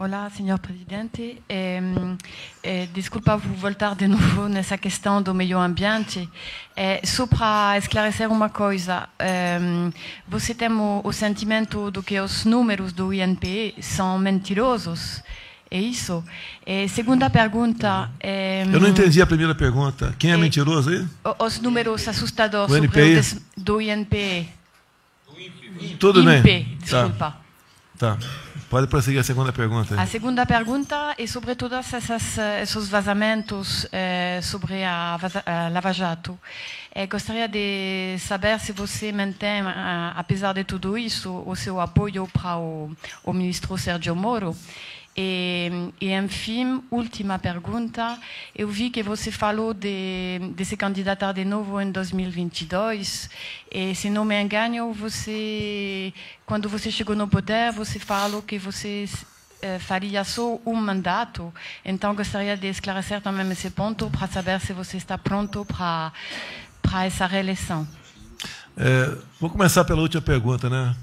Olá, senhor presidente. É, é, eh, desculpa por voltar de novo nessa questão do meio ambiente. É, só para esclarecer uma coisa, você tem o, o, sentimento de que os números do INPE são mentirosos? É isso? Eh, segunda pergunta. Eu não entendi a primeira pergunta. Quem é, mentiroso aí? Os números assustadores do INPE. Do INPE. Tudo INPE, bem. Tá. Desculpa. Tá. Tá. Pode prosseguir a segunda pergunta. A segunda pergunta é sobre todos eh, esses vazamentos eh, sobre a, a Lava Jato. Eh, gostaria de saber se você mantém, apesar de tudo isso, o seu apoio para o, o ministro Sérgio Moro e, e, enfim, é última pergunta. Eu vi que você falou de, de se candidatar de novo em 2022. E, se não me engano, você, quando você chegou no poder, você falou que você eh, faria só um mandato. Então, gostaria de esclarecer também esse ponto para saber se você está pronto para, para essa reeleição. É, vou começar pela última pergunta, né?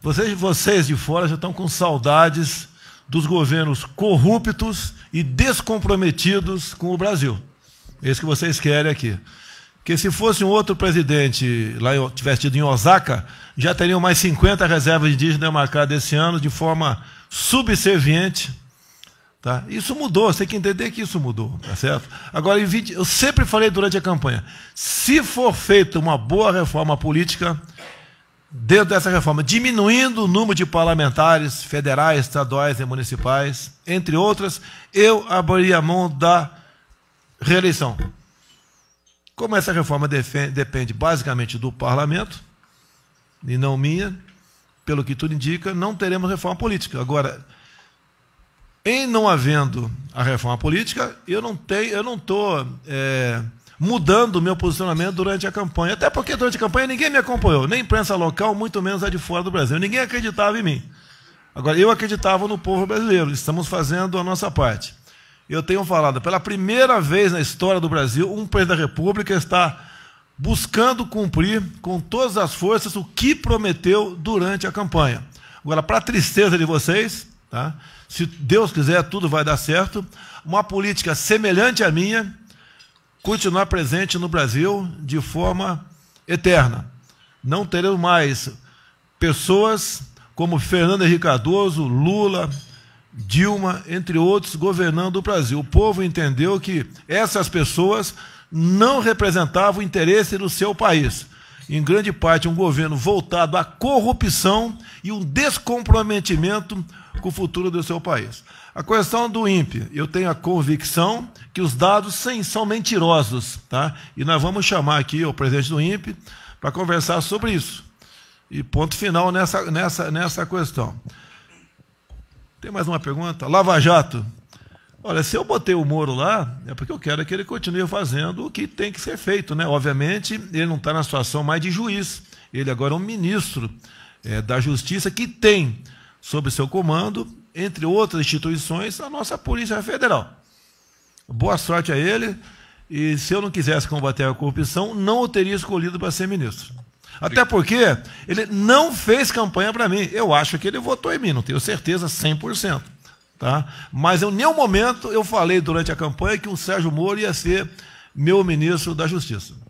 Vocês, vocês de fora já estão com saudades dos governos corruptos e descomprometidos com o Brasil. É isso que vocês querem aqui. Que se fosse um outro presidente lá tivesse tido em Osaka, já teriam mais 50 reservas indígenas marcadas esse ano de forma subserviente. Tá? Isso mudou, você tem que entender que isso mudou, tá certo? Agora, eu sempre falei durante a campanha: se for feita uma boa reforma política, dentro dessa reforma, diminuindo o número de parlamentares federais, estaduais e municipais, entre outras, eu abriria a mão da reeleição. Como essa reforma defende, depende basicamente do parlamento, e não minha, pelo que tudo indica, não teremos reforma política. Agora, em não havendo a reforma política, eu não tenho, eu não estou mudando o meu posicionamento durante a campanha. Até porque durante a campanha ninguém me acompanhou, nem imprensa local, muito menos a de fora do Brasil. Ninguém acreditava em mim. Agora, eu acreditava no povo brasileiro, estamos fazendo a nossa parte. Eu tenho falado, pela primeira vez na história do Brasil, um presidente da República está buscando cumprir com todas as forças o que prometeu durante a campanha. Agora, para tristeza de vocês, tá? se Deus quiser, tudo vai dar certo. Uma política semelhante à minha, continuar presente no Brasil de forma eterna. Não teremos mais pessoas como Fernando Henrique Cardoso, Lula, Dilma, entre outros, governando o Brasil. O povo entendeu que essas pessoas não representavam o interesse do seu país. Em grande parte, um governo voltado à corrupção e um descomprometimento com o futuro do seu país. A questão do INPE, eu tenho a convicção que os dados sim, são mentirosos, tá? E nós vamos chamar aqui o presidente do INPE para conversar sobre isso. E ponto final nessa, nessa, nessa questão. Tem mais uma pergunta? Lava Jato. Olha, se eu botei o Moro lá, é porque eu quero é que ele continue fazendo o que tem que ser feito, né? Obviamente, ele não está na situação mais de juiz. Ele agora é um ministro é, da Justiça que tem sob seu comando, entre outras instituições, a nossa Polícia Federal. Boa sorte a ele. E se eu não quisesse combater a corrupção, não o teria escolhido para ser ministro. Até porque ele não fez campanha para mim. Eu acho que ele votou em mim, não tenho certeza 100%. Tá? Mas em nenhum momento eu falei durante a campanha que o Sérgio Moro ia ser meu ministro da Justiça.